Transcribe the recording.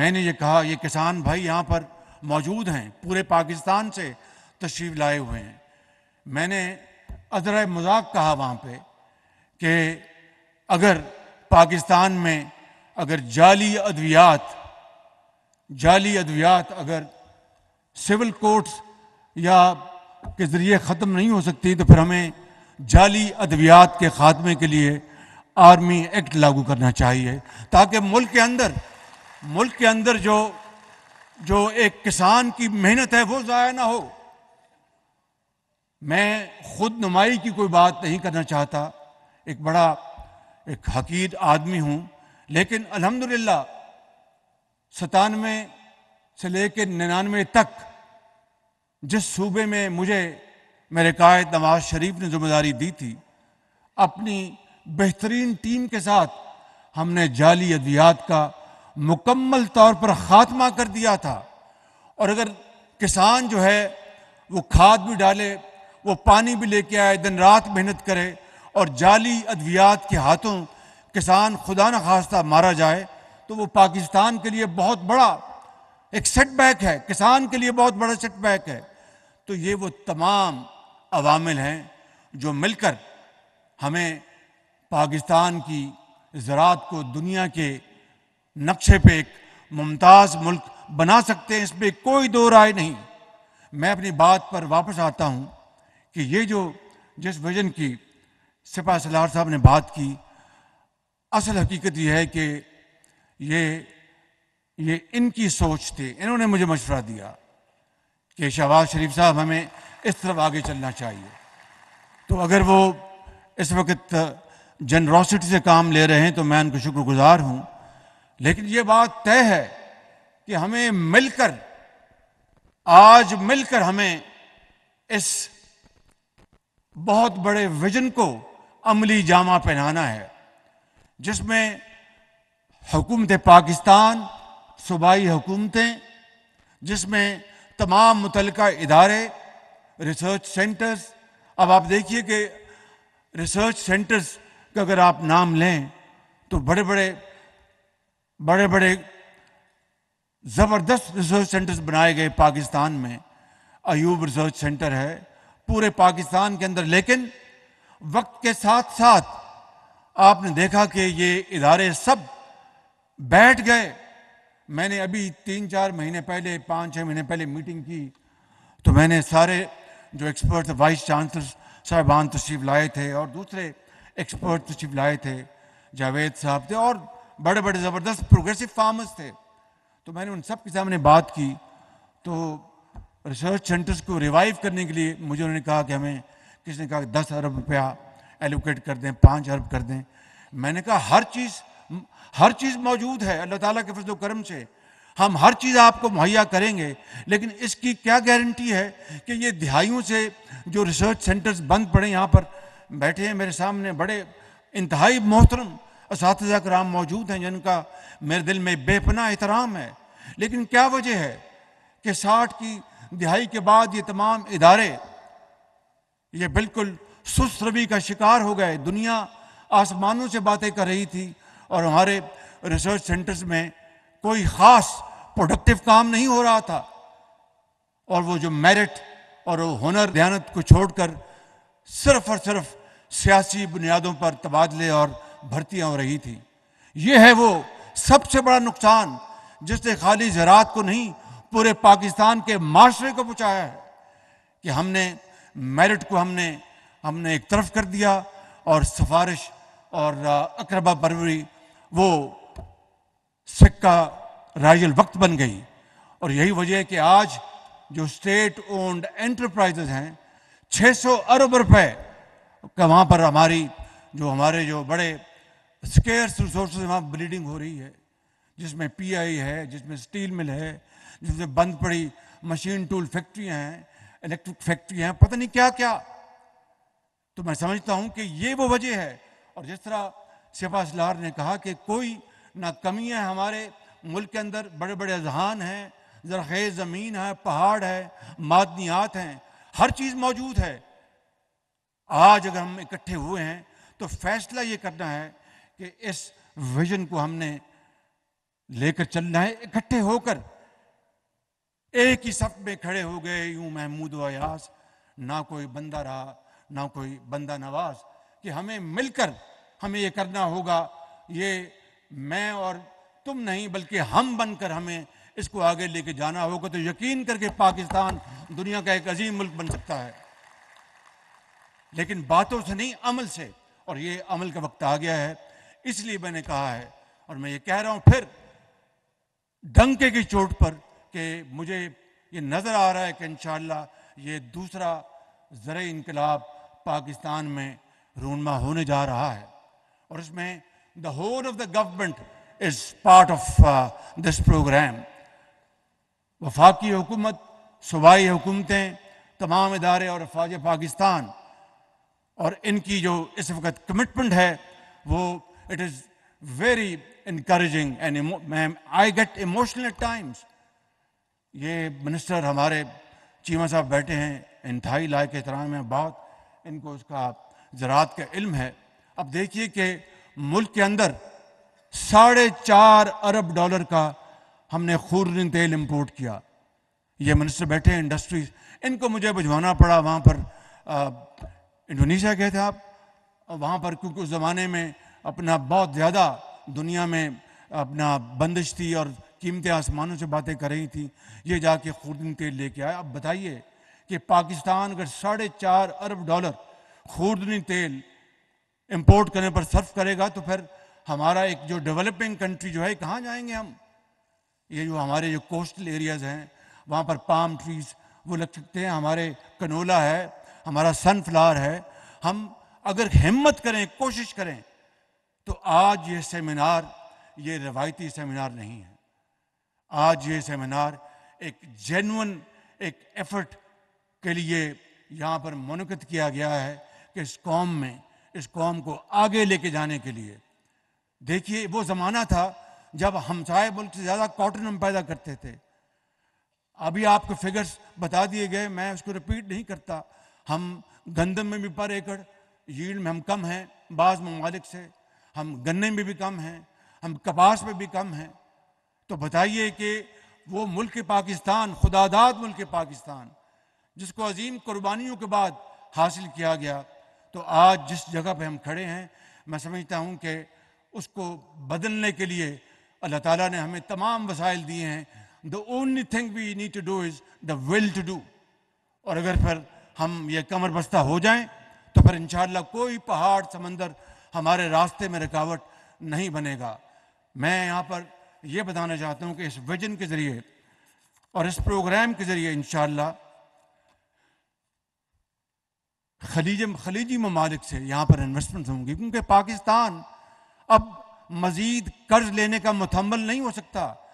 मैंने ये कहा ये किसान भाई यहाँ पर मौजूद हैं पूरे पाकिस्तान से तशरीफ लाए हुए हैं मैंने अदर मजाक कहा वहाँ पे कि अगर पाकिस्तान में अगर जाली अद्वियात जाली अद्वियात अगर सिविल कोर्ट्स या के ज़रिए ख़त्म नहीं हो सकती तो फिर हमें जाली अद्वियात के ख़ात्मे के लिए आर्मी एक्ट लागू करना चाहिए ताकि मुल्क के अंदर मुल्क के अंदर जो जो एक किसान की मेहनत है वो ज़ाया ना हो मैं खुद नुमाई की कोई बात नहीं करना चाहता एक बड़ा एक हकीर आदमी हूँ लेकिन अल्हम्दुलिल्लाह सतानवे से लेकर निन्यानवे तक जिस सूबे में मुझे मेरे कायद नवाज शरीफ ने जिम्मेदारी दी थी अपनी बेहतरीन टीम के साथ हमने जाली अद्वियात का मुकम्मल तौर पर ख़ात्मा कर दिया था और अगर किसान जो है वो खाद भी डाले वो पानी भी लेके आए दिन रात मेहनत करे और जाली अद्वियात के हाथों किसान खुदा न खास्ता मारा जाए तो वो पाकिस्तान के लिए बहुत बड़ा एक सेटबैक है किसान के लिए बहुत बड़ा सेटबैक है तो ये वो तमाम अवामिल हैं जो मिलकर हमें पाकिस्तान की ज़रात को दुनिया के नक्शे पे एक मुमताज़ मुल्क बना सकते हैं इसमें कोई दो राय नहीं मैं अपनी बात पर वापस आता हूँ कि ये जो जिस विजन की सिपा सलार साहब ने बात की असल हकीकत यह है कि ये ये इनकी सोच थी इन्होंने मुझे मशवरा दिया कि शहबाज शरीफ साहब हमें इस तरफ आगे चलना चाहिए तो अगर वो इस वक्त जनरोसिटी से काम ले रहे हैं तो मैं उनको शुक्रगुजार हूँ लेकिन ये बात तय है कि हमें मिलकर आज मिलकर हमें इस बहुत बड़े विजन को अमली जामा पहनाना है जिसमें हुकूमत पाकिस्तान सूबाई हुकूमतें जिसमें तमाम मुतलका इदारे रिसर्च सेंटर्स अब आप देखिए कि रिसर्च सेंटर्स का अगर आप नाम लें तो बड़े बड़े बड़े बड़े ज़बरदस्त रिसर्च सेंटर्स बनाए गए पाकिस्तान में अयूब रिसर्च सेंटर है पूरे पाकिस्तान के अंदर लेकिन वक्त के साथ साथ आपने देखा कि ये इदारे सब बैठ गए मैंने अभी तीन चार महीने पहले पाँच छः महीने पहले मीटिंग की तो मैंने सारे जो एक्सपर्ट वाइस चांसलर साहबान तशीफ लाए थे और दूसरे एक्सपर्ट तशीफ लाए थे जावेद साहब थे और बड़े बड़े ज़बरदस्त प्रोग्रेसिव फार्मर्स थे तो मैंने उन सब के सामने बात की तो रिसर्च सेंटर्स को रिवाइव करने के लिए मुझे उन्होंने कहा कि हमें किसने कहा दस अरब रुपया एलोकेट कर दें पाँच अरब कर दें मैंने कहा हर चीज़ हर चीज़ मौजूद है अल्लाह ताला के फजल करम से हम हर चीज़ आपको मुहैया करेंगे लेकिन इसकी क्या गारंटी है कि ये दिहाइयों से जो रिसर्च सेंटर्स बंद पड़े यहाँ पर बैठे हैं मेरे सामने बड़े इंतहाई मोहतरम इस कराम मौजूद हैं जिनका मेरे दिल में बेपना एहतराम है लेकिन क्या वजह है कि साठ की दिहाई के बाद ये तमाम इदारे ये बिल्कुल सुस्त रवि का शिकार हो गए दुनिया आसमानों से बातें कर रही थी और हमारे रिसर्च सेंटर्स में कोई ख़ास प्रोडक्टिव काम नहीं हो रहा था और वो जो मेरिट और वो हुनर ध्यानत को छोड़कर सिर्फ और सिर्फ सियासी बुनियादों पर तबादले और भर्तियां हो रही थी यह है वो सबसे बड़ा नुकसान जिसने खाली ज़रात को नहीं पूरे पाकिस्तान के माशरे को पहुँचाया है कि हमने मेरिट को हमने हमने एक तरफ कर दिया और सिफारिश और अकरबा परवरी वो सिक्का राइजल वक्त बन गई और यही वजह है कि आज जो स्टेट ओन्ड एंटरप्राइजेज हैं 600 अरब रुपए का वहाँ पर हमारी जो हमारे जो बड़े स्केयर्स रिसोर्स वहाँ ब्लीडिंग हो रही है जिसमें पीआई है जिसमें स्टील मिल है जिसमें बंद पड़ी मशीन टूल फैक्ट्रियां हैं इलेक्ट्रिक फैक्ट्रियां हैं पता नहीं क्या क्या तो मैं समझता हूं कि ये वो वजह है और जिस तरह शहबाज सलार ने कहा कि कोई ना कमी है हमारे मुल्क के अंदर बड़े बड़े अजहान हैं जरखेज ज़मीन है पहाड़ है मादनियात हैं हर चीज़ मौजूद है आज अगर हम इकट्ठे हुए हैं तो फैसला ये करना है कि इस विजन को हमने लेकर चलना है इकट्ठे होकर एक ही सफ में खड़े हो गए यूं महमूद वयास ना कोई बंदा रहा ना कोई बंदा नवाज कि हमें मिलकर हमें ये करना होगा ये मैं और तुम नहीं बल्कि हम बनकर हमें इसको आगे लेके जाना होगा तो यकीन करके पाकिस्तान दुनिया का एक अजीम मुल्क बन सकता है लेकिन बातों से नहीं अमल से और ये अमल का वक्त आ गया है इसलिए मैंने कहा है और मैं ये कह रहा हूं फिर डंके की चोट पर कि मुझे ये नज़र आ रहा है कि इन ये दूसरा ज़र इनकलाब पाकिस्तान में रूनमा होने जा रहा है और इसमें the whole of the government is part of this programme वफाकी हुकूमत सूबाई हुकूमतें तमाम इदारे और अफवाज पाकिस्तान और इनकी जो इस वक्त कमिटमेंट है वो It is very encouraging and emo- I get emotional at times. ये मिनिस्टर हमारे चीमा साहब बैठे हैं इंतहाई लायक एहतराम है बहुत इनको उसका ज़रात का इल्म है अब देखिए कि मुल्क के अंदर साढ़े चार अरब डॉलर का हमने खूरन तेल इंपोर्ट किया ये मिनिस्टर बैठे हैं इंडस्ट्रीज इनको मुझे बुझवाना पड़ा वहाँ पर इंडोनेशिया गए थे आप वहाँ पर क्योंकि उस ज़माने में अपना बहुत ज़्यादा दुनिया में अपना बंदिश थी और कीमतें आसमानों से बातें कर रही थी ये जाके खूर्दन तेल लेके आए अब बताइए कि पाकिस्तान अगर साढ़े चार अरब डॉलर खूर्दनी तेल इम्पोर्ट करने पर सर्फ करेगा तो फिर हमारा एक जो डेवलपिंग कंट्री जो है कहाँ जाएंगे हम ये जो हमारे जो कोस्टल एरियाज़ हैं वहाँ पर पाम ट्रीज वो लग सकते हैं हमारे कनोला है हमारा सनफ्लावर है हम अगर हिम्मत करें कोशिश करें तो आज ये सेमिनार ये रवायती सेमिनार नहीं है आज ये सेमिनार एक जेनुअन एक एफर्ट के लिए यहाँ पर मनकद किया गया है कि इस कौम में इस कौम को आगे लेके जाने के लिए देखिए वो ज़माना था जब हमसाए मुल्क से ज़्यादा कॉटन हम पैदा करते थे अभी आपको फिगर्स बता दिए गए मैं उसको रिपीट नहीं करता हम गंदम में भी पर एकड़ यील्ड में हम कम हैं बाज़ ममालिक से हम गन्ने में भी कम हैं हम कपास में भी कम हैं तो बताइए कि वो मुल्क पाकिस्तान खुदादाद मुल्क पाकिस्तान जिसको अजीम कुर्बानियों के बाद हासिल किया गया तो आज जिस जगह पर हम खड़े हैं मैं समझता हूँ कि उसको बदलने के लिए अल्लाह ताला ने हमें तमाम वसाइल दिए हैं the only thing we need to do is the will to do और अगर फिर हम ये कमर बस्ता हो जाएं तो फिर इन कोई पहाड़ समंदर हमारे रास्ते में रुकावट नहीं बनेगा मैं यहाँ पर यह बताना चाहता हूँ कि इस विजन के ज़रिए और इस प्रोग्राम के ज़रिए इन खलीज खलीजी ममालिक से यहाँ पर इन्वेस्टमेंट होंगी क्योंकि पाकिस्तान अब मज़ीद कर्ज लेने का मुतमल नहीं हो सकता